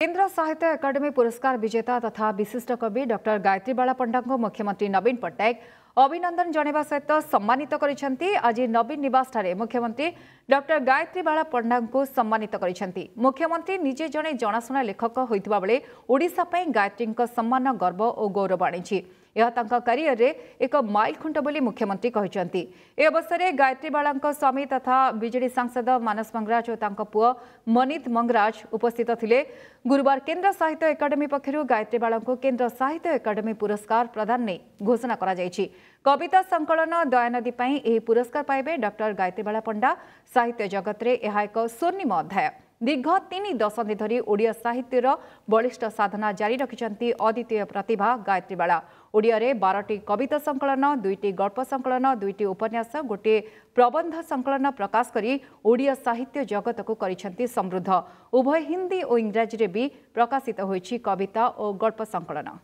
केन्द्र साहित्य एकाडेमी पुरस्कार विजेता तथा विशिष्ट कवि डक्टर गायत्री बाला पंडा को मुख्यमंत्री नवीन पट्टनायक अभिनंदन जनवा सहित सम्मानित गरिन्छ आज नवीन निवासठाने मुख्यमन्त्री डक्टर गायत्री बाला पंडा को सम्मानित मुख्यमंत्री निजे जड़े जनाशुना लेखक बेले ओडापी गायत्री सम्मान गर्व और गौरव आणिन्छ ଏହା ତାଙ୍କ କ୍ୟାରିୟରରେ ଏକ ମାଇଲ ଖୁଣ୍ଟ ବୋଲି ମୁଖ୍ୟମନ୍ତ୍ରୀ କହିଛନ୍ତି ଏ ଅବସରରେ ଗାୟତ୍ରୀ ବାଳାଙ୍କ ସ୍ୱାମୀ ତଥା ବିଜେଡି ସାଂସଦ ମାନସ ମଙ୍ଗରାଜ ଓ ତାଙ୍କ ପୁଅ ମନିତ ମଙ୍ଗରାଜ ଉପସ୍ଥିତ ଥିଲେ ଗୁରୁବାର କେନ୍ଦ୍ର ସାହିତ୍ୟ ଏକାଡେମୀ ପକ୍ଷରୁ ଗାୟତ୍ରୀ ବାଳାଙ୍କୁ କେନ୍ଦ୍ର ସାହିତ୍ୟ ଏକାଡେମୀ ପୁରସ୍କାର ପ୍ରଦାନ ନେଇ ଘୋଷଣା କରାଯାଇଛି କବିତା ସଂକଳନ ଦୟାନଦୀ ପାଇଁ ଏହି ପୁରସ୍କାର ପାଇବେ ଡକ୍ଟର ଗାୟତ୍ରୀବାଳା ପଣ୍ଡା ସାହିତ୍ୟ ଜଗତରେ ଏହା ଏକ ସ୍ୱର୍ଣ୍ଣିମ ଅଧ୍ୟାୟ दीर्घ तिन दशन्धी धरि ओडिया साहित्य र बलिठ साधना जारी रकिन्छ अद्वितीय प्रतिभा गायत्री बालाडि बारटी कविता संकलन दुईटी गल्प संकलन दुईटी उपन्यास गोटे प्रबंध संकलन प्रकाश प्रकाशक ओडिया साहित्य जगत को गरिन्छ समृद्ध उभय हिंदी हिन्दी इङ्राजीले भी प्रकाशित हुन्छ कविता औ गल्प संकलन